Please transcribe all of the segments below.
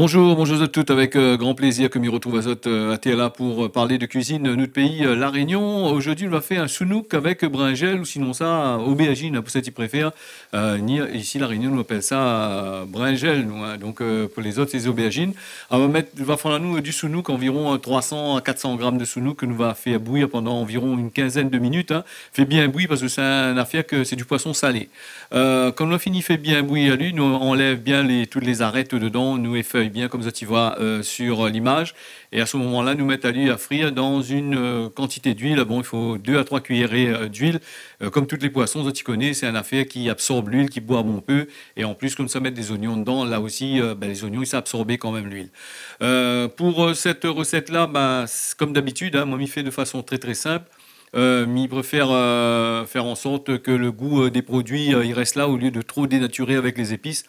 Bonjour, bonjour à toutes. Avec euh, grand plaisir que nous retrouve à à TLA pour euh, parler de cuisine, euh, notre pays, La Réunion. Aujourd'hui, on va faire un sounouk avec bringel ou sinon ça, aubergine, pour ceux qui préfèrent. ici, La Réunion, on appelle ça bringel. Hein. Donc, pour les autres, c'est aubergines. On va, mettre, va faire nous du sounouk, environ 300 à 400 grammes de sounouk que nous va faire bouillir pendant environ une quinzaine de minutes. Hein. Fait bien bouillir parce que c'est un affaire que c'est du poisson salé. quand on a fini, fait bien bouillir lui, nous on enlève bien toutes les arêtes dedans, nous et feuilles bien comme vois voyez euh, sur euh, l'image. Et à ce moment-là, nous mettons à l'huile à frire dans une euh, quantité d'huile. Bon, il faut 2 à 3 cuillerées d'huile. comme toutes les poissons, connais, c'est un affaire qui absorbe l'huile, qui boit bon peu. Et en plus, comme ça, mettre des oignons dedans, là aussi, ben, les oignons, ils absorber quand même l'huile. pour cette recette-là, ben, comme d'habitude, hein, moi, m'y fait de façon très très simple. Euh, préfère faire en sorte que le goût des produits il reste là au lieu de trop dénaturer avec les épices.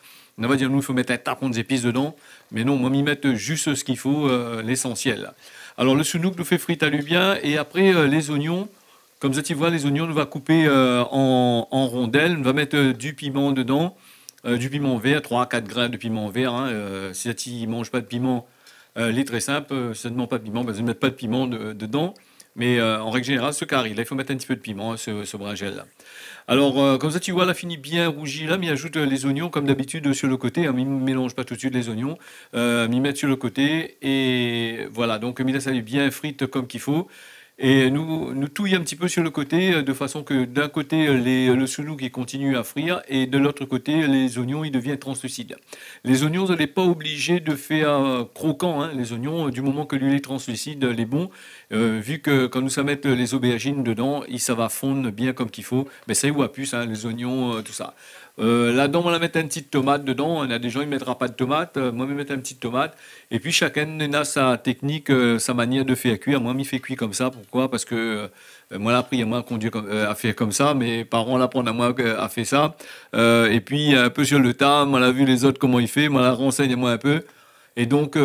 On va dire, nous, il faut mettre un tapon d'épices dedans. Mais non, moi, m'y mettre juste ce qu'il faut, euh, l'essentiel. Alors, le sounouk nous fait frites l'ubien Et après, euh, les oignons. Comme vous tu vois, les oignons, on va couper euh, en, rondelles. On va mettre du piment dedans. du piment vert, 3-4 grains de piment vert. Hein, si tu ne manges pas de piment, les très simple, si ça ne demande pas de piment, ben, ne mets pas de piment dedans. Mais euh, en règle générale, ce carré, là, il faut mettre un petit peu de piment, ce, brin gel, Alors, euh, comme ça, tu vois, la finit bien rougie là, mais ajoute euh, les oignons, comme d'habitude, sur le côté. Hein, ne mélange pas tout de suite les oignons. Euh, m'y met sur le côté. Et voilà, donc, il laisse bien frite, comme qu'il faut et nous, nous touille un petit peu sur le côté, euh, de façon que d'un côté, les, le oignons qui continue à frire, et de l'autre côté, les oignons, ils deviennent translucides. Les oignons, vous n'est pas obligé de faire croquant, hein. les oignons, du moment que l'huile est translucide, les bons, euh, vu que quand nous ça mettre les aubergines dedans, ça va fondre bien comme qu'il faut, mais ça y ou les oignons, euh, tout ça. Euh, là-dedans, on va mettre un petit tomate dedans. Il y a des gens qui ne mettra pas de tomate. Euh, moi, je vais mettre une petite tomate. Et puis, chacun a sa technique, euh, sa manière de faire cuire. Moi, je fais cuire comme ça. Pourquoi Parce que moi, l'a à moi conduit à faire comme ça. Mes parents l'apprennent à moi à faire ça. et puis, un peu sur le tas, on a vu les autres comment ils font. Moi, la renseigne moi un peu. Et donc,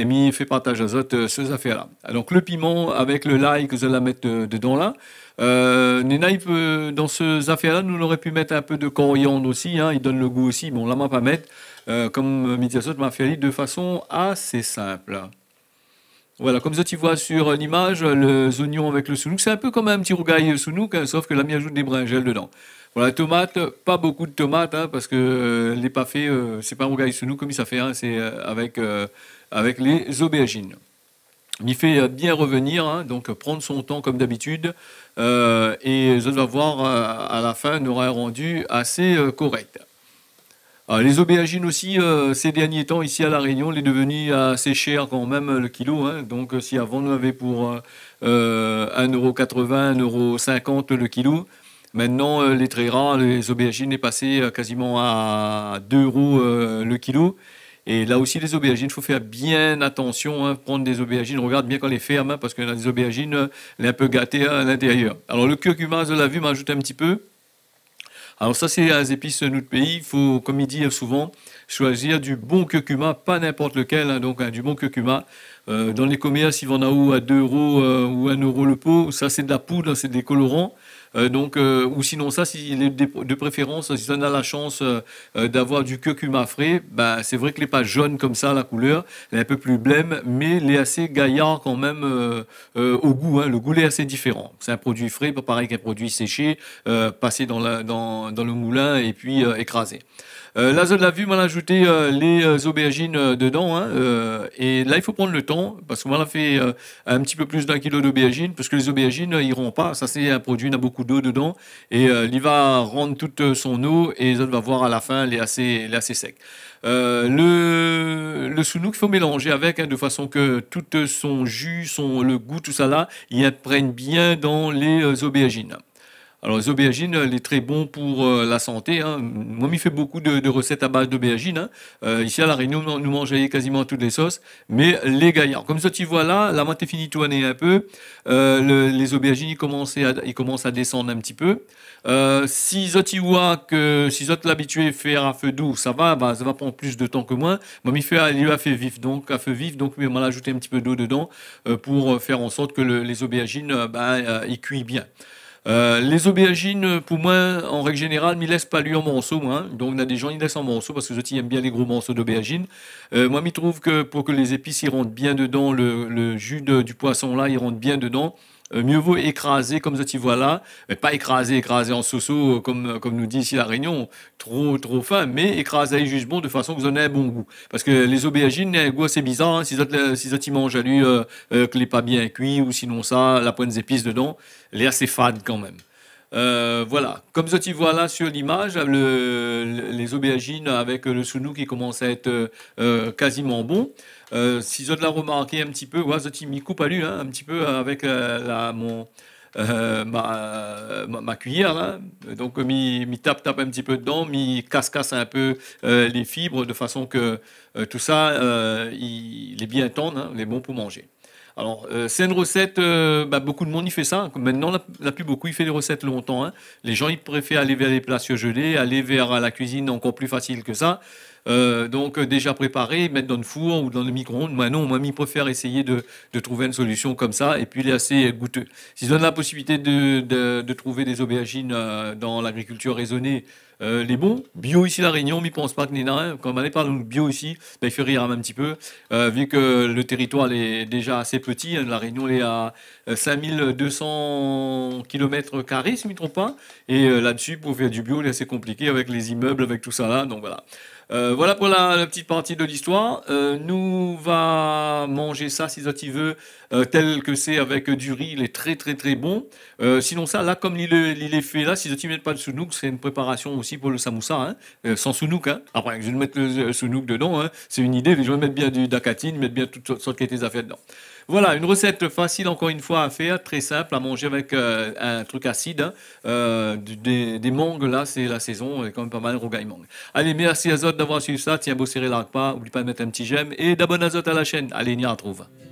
et mi fait partage azote ces affaires-là. Donc le piment avec le lait que vous la mettre euh, dedans là. Euh, dans ces affaires-là, nous aurait pu mettre un peu de coriandre aussi, hein. il donne le goût aussi. Bon, là, on va pas mettre, euh, Comme comme euh, azote m'a fait de façon assez simple. Voilà, comme ça tu vois sur l'image, euh, les oignons avec le sounouk, c'est un peu comme un petit rougail sounouk, hein, sauf que la mienne ajoute des brinjels dedans. Voilà, tomate, pas beaucoup de tomates, hein, parce que euh, les euh, c'est pas un rougail sounouk comme ça fait, hein, c'est euh, avec, avec les aubergines. Il fait bien revenir, donc prendre son temps comme d'habitude, et je dois voir à la fin, on aura un rendu assez correct. Ah, les aubergines aussi, euh, ces derniers temps, ici à La Réunion, les devenues assez chères quand même le kilo. Hein. Donc euh, si avant on avait pour 1,80€, euh, 1,50€ le kilo, Maintenant, les très rares, les aubergines est passé quasiment à 2 euros le kilo. Et là aussi, les aubergines, il faut faire bien attention. Hein, prendre des aubergines, on regarde bien quand les ferme, hein, parce que les aubergines, elle est un peu gâtée à l'intérieur. Alors, le curcuma, je l'ai vu, m'ajoute un petit peu. Alors ça, c'est les épices de notre pays. Il faut, comme il dit souvent, choisir du bon curcuma, pas n'importe lequel, hein, donc hein, du bon curcuma. Euh, dans les commerces, ils en à, à 2 euros euh, ou 1 euro le pot. Ça, c'est de la poudre, hein, c'est des colorants. Euh, donc, euh, ou sinon ça, si de préférence, si on a la chance euh, d'avoir du curcuma frais, bah, c'est vrai qu'il n'est pas jaune comme ça, la couleur, il est un peu plus blême, mais il est assez gaillard quand même au goût. Hein. Le goût est assez différent. C'est un produit frais, pas pareil qu'un produit séché, passé dans, la, dans, le moulin et puis écrasé. la zone de la vue, on a ajouté les aubergines dedans. Hein, et là, il faut prendre le temps, parce qu'on a fait un petit peu plus d'un kilo d'aubergines, parce que les aubergines iront pas. Ça, c'est un produit, n'a beaucoup d'eau dedans. Et euh, il va rendre toute son eau et on va voir à la fin, elle est assez, elle est assez sec. Euh, le, le sounouk, il faut mélanger avec, hein, de façon que tout son jus, son, le goût, tout ça là, il imprègne bien dans les euh, aubergines. Alors les aubergines, elle est très bons pour euh, la santé. Hein. Moi, fait beaucoup de, recettes à base d'aubergines. Hein. Euh, ici à la Réunion, nous, mangeons quasiment toutes les sauces. Mais les gaillards, comme ça, tu vois là, la moitié est finie un peu. Euh, les aubergines, ils commencent, à, descendre un petit peu. si Zotiwa, que si Zot l'habitué faire à feu doux, ça va, bah, ça va prendre plus de temps que moi. Moi, fait, il fait vif, donc à feu vif, donc on a ajouté un petit peu d'eau dedans pour faire en sorte que les aubergines, bah, ils cuisent bien. Euh, les aubergines, pour moi, en règle générale, m'y laissent pas lui en morceaux. Hein. Donc, on a des gens qui laissent en morceaux parce que je ils aiment bien les gros morceaux d'aubergines. Euh, moi, je trouve que pour que les épices y rentrent bien dedans, le, jus du poisson là, il rentre bien dedans. Euh, mieux vaut écraser comme ce là, mais pas écraser, écraser en soso, euh, comme, euh, comme nous dit ici la Réunion, trop, trop fin, mais écraser juste bon de façon que vous en un bon goût. Parce que les aubergines, un goût, assez bizarre, hein, si autres, si à lui, que les pas bien cuit, ou sinon ça, la pointe épices dedans, l'air, assez fade quand même. Euh, voilà, comme vous voyez là sur l'image, les aubergines avec le sounou qui commence à être euh, euh, quasiment bon. si vous l'avez remarqué un petit peu, voyez, je m'y coupe à lui, hein, un petit peu avec la, mon, ma, cuillère. Donc, mi, tape, tape un petit peu dedans, me casse, casse un peu les fibres de façon que tout ça, il, est bien tendre, hein, il est bon pour manger. Alors, euh, c'est une recette, euh, bah, beaucoup de monde y fait ça. Maintenant, la, plus beaucoup, il fait des recettes longtemps. Hein. Les gens, ils préfèrent aller vers les plats surgelés, aller vers la cuisine encore plus facile que ça. Euh, donc déjà préparé, mettre dans le four ou dans le micro-ondes. Moi non, moi je préfère essayer de, trouver une solution comme ça. Et puis il est assez goûteux. S'ils donnent la possibilité de, de trouver des aubergines dans l'agriculture raisonnée, euh, les bons, bio ici, La Réunion, mais pense pas que Nina, quand on parle de bio ici, ben, il fait rire un petit peu, euh, vu que le territoire est déjà assez petit. Hein, la Réunion est à 5200 euh, km, si je ne me trompe pas. Et là-dessus, pour faire du bio, est assez compliqué avec les immeubles, avec tout ça là. Donc voilà. Euh, voilà pour la, petite partie de l'histoire. Euh, nous va manger ça si t'y veut, euh, tel que c'est avec du riz, il est très très très bon. sinon ça, là comme il, est fait là, si ça ne met pas de sounouk, c'est une préparation aussi pour le samoussa, hein. sans sounouk. Hein. Après, je vais mettre le sounouk dedans, hein. c'est une idée, mais je vais mettre bien du dacatine, mettre bien toutes sortes fait dedans. Voilà, une recette facile encore une fois à faire, très simple à manger avec un truc acide. des, mangues, là, c'est la saison, et quand même pas mal, rogaille mangue. Allez, merci à d'avoir suivi ça. Tiens, beau Cyril pas, oublie pas de mettre un petit j'aime et d'abonner à la chaîne. Allez, on retrouve.